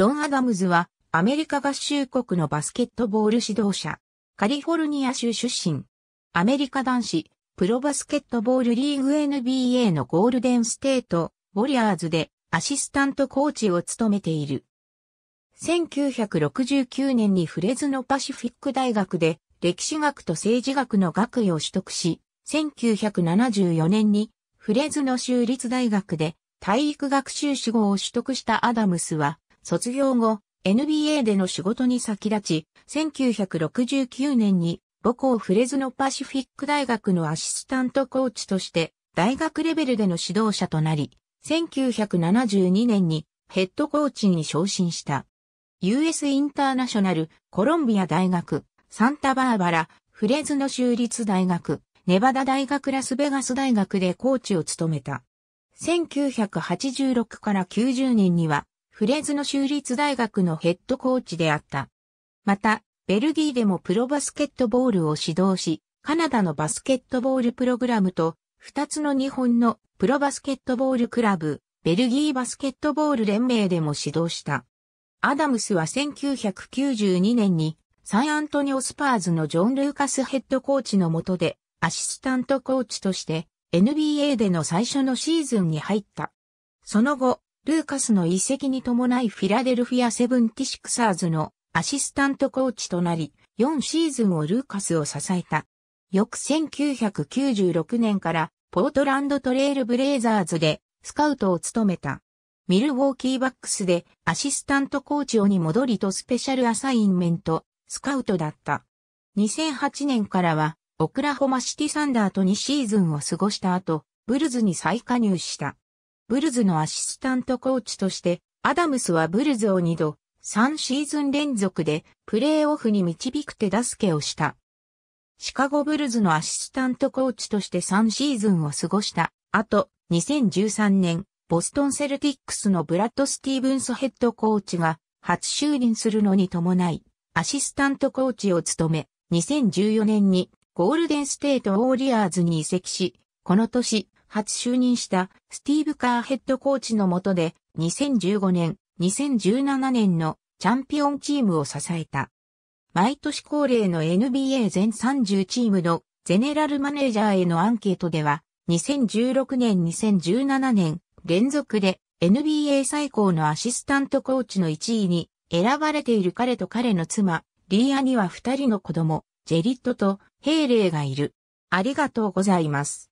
ロン・アダムズは、アメリカ合衆国のバスケットボール指導者、カリフォルニア州出身、アメリカ男子、プロバスケットボールリーグ NBA のゴールデンステート、ウォリアーズでアシスタントコーチを務めている。1969年にフレズノパシフィック大学で歴史学と政治学の学位を取得し、1974年にフレズノ州立大学で体育学習士号を取得したアダムスは卒業後、NBA での仕事に先立ち、1969年に母校フレズノパシフィック大学のアシスタントコーチとして大学レベルでの指導者となり、1972年にヘッドコーチに昇進した。US インターナショナルコロンビア大学、サンタバーバラ、フレズノ州立大学、ネバダ大学ラスベガス大学でコーチを務めた。1986から90年にはフレンズの州立大学のヘッドコーチであった。また、ベルギーでもプロバスケットボールを指導し、カナダのバスケットボールプログラムと、2つの日本のプロバスケットボールクラブ、ベルギーバスケットボール連盟でも指導した。アダムスは1992年にサンアントニオスパーズのジョン・ルーカスヘッドコーチの下でアシスタントコーチとして NBA での最初のシーズンに入った。その後、ルーカスの遺跡に伴いフィラデルフィアセブンティシクサーズのアシスタントコーチとなり、4シーズンをルーカスを支えた。翌1996年からポートランドトレイルブレイザーズでスカウトを務めた。ミルウォーキーバックスでアシスタントコーチをに戻りとスペシャルアサインメント、スカウトだった。2008年からはオクラホマシティサンダーと2シーズンを過ごした後、ブルズに再加入した。ブルズのアシスタントコーチとして、アダムスはブルズを2度、3シーズン連続でプレーオフに導く手助けをした。シカゴブルズのアシスタントコーチとして3シーズンを過ごした後、2013年、ボストンセルティックスのブラッド・スティーブンスヘッドコーチが初就任するのに伴い、アシスタントコーチを務め、2014年にゴールデンステート・ウォーリアーズに移籍し、この年、初就任したスティーブ・カーヘッドコーチのもとで2015年、2017年のチャンピオンチームを支えた。毎年恒例の NBA 全30チームのゼネラルマネージャーへのアンケートでは、2016年2017年連続で NBA 最高のアシスタントコーチの1位に選ばれている彼と彼の妻、リーアには2人の子供、ジェリットとヘイレイがいる。ありがとうございます。